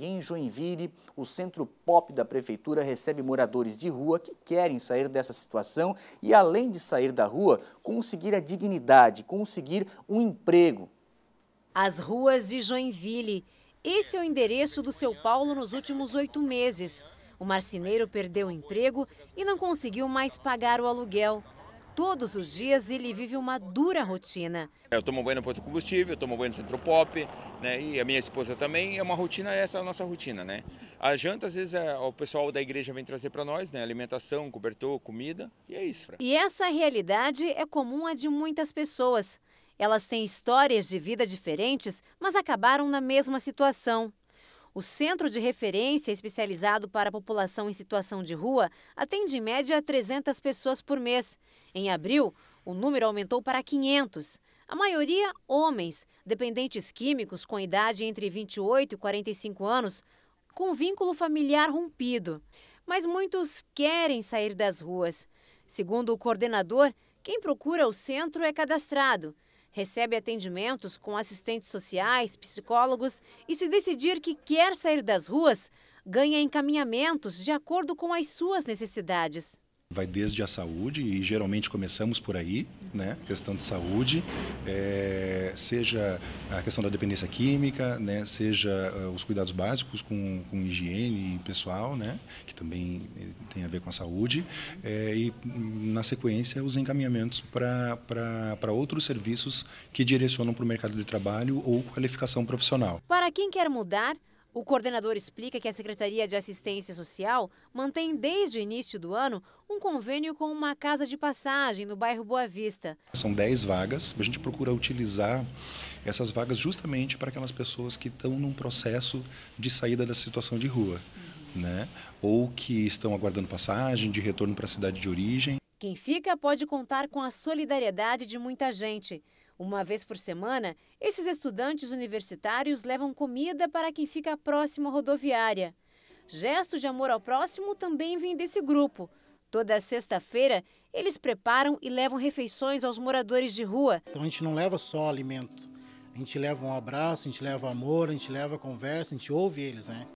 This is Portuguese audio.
E em Joinville, o Centro Pop da Prefeitura recebe moradores de rua que querem sair dessa situação e, além de sair da rua, conseguir a dignidade, conseguir um emprego. As ruas de Joinville. Esse é o endereço do seu Paulo nos últimos oito meses. O marceneiro perdeu o emprego e não conseguiu mais pagar o aluguel todos os dias ele vive uma dura rotina. Eu tomo banho no posto de combustível, eu tomo banho no centro pop, né? E a minha esposa também. É uma rotina, essa é a nossa rotina, né? A janta, às vezes, é, o pessoal da igreja vem trazer para nós, né? Alimentação, cobertor, comida, e é isso. E essa realidade é comum a de muitas pessoas. Elas têm histórias de vida diferentes, mas acabaram na mesma situação. O centro de referência especializado para a população em situação de rua atende em média 300 pessoas por mês. Em abril, o número aumentou para 500. A maioria homens, dependentes químicos com idade entre 28 e 45 anos, com vínculo familiar rompido. Mas muitos querem sair das ruas. Segundo o coordenador, quem procura o centro é cadastrado recebe atendimentos com assistentes sociais, psicólogos e, se decidir que quer sair das ruas, ganha encaminhamentos de acordo com as suas necessidades. Vai desde a saúde, e geralmente começamos por aí, né? Questão de saúde, é seja a questão da dependência química, né, seja eh, os cuidados básicos com, com higiene pessoal, né, que também eh, tem a ver com a saúde, é, e hum, na sequência os encaminhamentos para outros serviços que direcionam para o mercado de trabalho ou qualificação profissional. Para quem quer mudar, o coordenador explica que a Secretaria de Assistência Social mantém desde o início do ano um convênio com uma casa de passagem no bairro Boa Vista. São 10 vagas, a gente procura utilizar essas vagas justamente para aquelas pessoas que estão num processo de saída da situação de rua, uhum. né? ou que estão aguardando passagem de retorno para a cidade de origem. Quem fica pode contar com a solidariedade de muita gente. Uma vez por semana, esses estudantes universitários levam comida para quem fica próximo à rodoviária. Gesto de amor ao próximo também vem desse grupo. Toda sexta-feira, eles preparam e levam refeições aos moradores de rua. Então a gente não leva só alimento, a gente leva um abraço, a gente leva amor, a gente leva conversa, a gente ouve eles, né?